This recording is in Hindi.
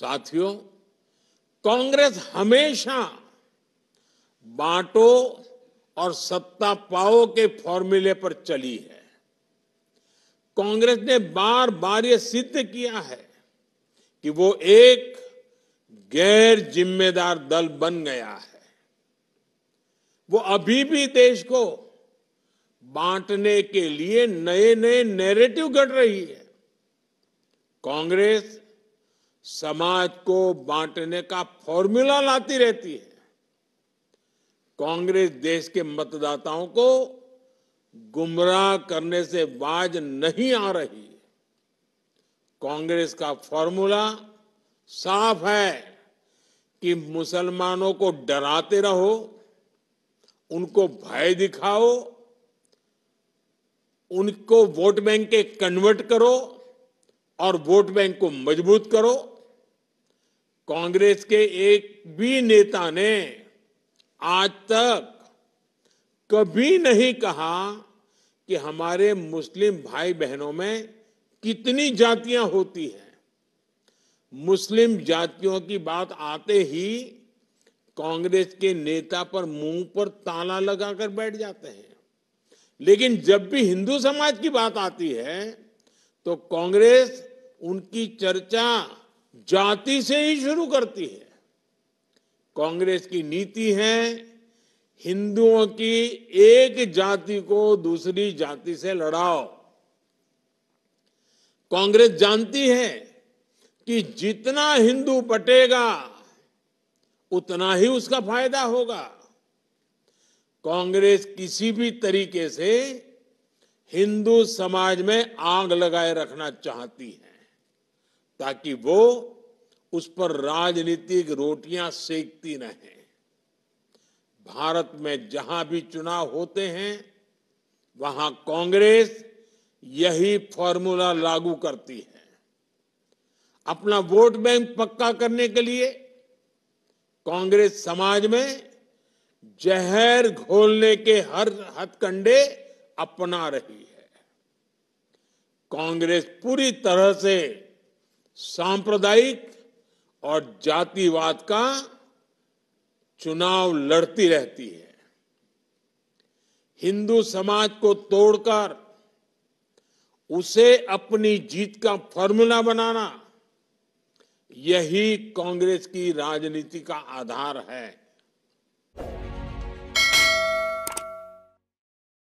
साथियों कांग्रेस हमेशा बांटो और सत्ता पाओ के फॉर्मूले पर चली है कांग्रेस ने बार बार ये सिद्ध किया है कि वो एक गैर जिम्मेदार दल बन गया है वो अभी भी देश को बांटने के लिए नए नए नैरेटिव गढ़ रही है कांग्रेस समाज को बांटने का फॉर्मूला लाती रहती है कांग्रेस देश के मतदाताओं को गुमराह करने से बाज नहीं आ रही कांग्रेस का फॉर्मूला साफ है कि मुसलमानों को डराते रहो उनको भय दिखाओ उनको वोट बैंक के कन्वर्ट करो और वोट बैंक को मजबूत करो कांग्रेस के एक भी नेता ने आज तक कभी नहीं कहा कि हमारे मुस्लिम भाई बहनों में कितनी जातियां होती हैं मुस्लिम जातियों की बात आते ही कांग्रेस के नेता पर मुंह पर ताला लगाकर बैठ जाते हैं लेकिन जब भी हिंदू समाज की बात आती है तो कांग्रेस उनकी चर्चा जाति से ही शुरू करती है कांग्रेस की नीति है हिंदुओं की एक जाति को दूसरी जाति से लड़ाओ कांग्रेस जानती है कि जितना हिंदू पटेगा उतना ही उसका फायदा होगा कांग्रेस किसी भी तरीके से हिंदू समाज में आग लगाए रखना चाहती है ताकि वो उस पर राजनीतिक रोटियां सेकती रहे भारत में जहां भी चुनाव होते हैं वहां कांग्रेस यही फॉर्मूला लागू करती है अपना वोट बैंक पक्का करने के लिए कांग्रेस समाज में जहर घोलने के हर हथकंडे अपना रही है कांग्रेस पूरी तरह से सांप्रदायिक और जातिवाद का चुनाव लड़ती रहती है हिंदू समाज को तोड़कर उसे अपनी जीत का फॉर्मूला बनाना यही कांग्रेस की राजनीति का आधार है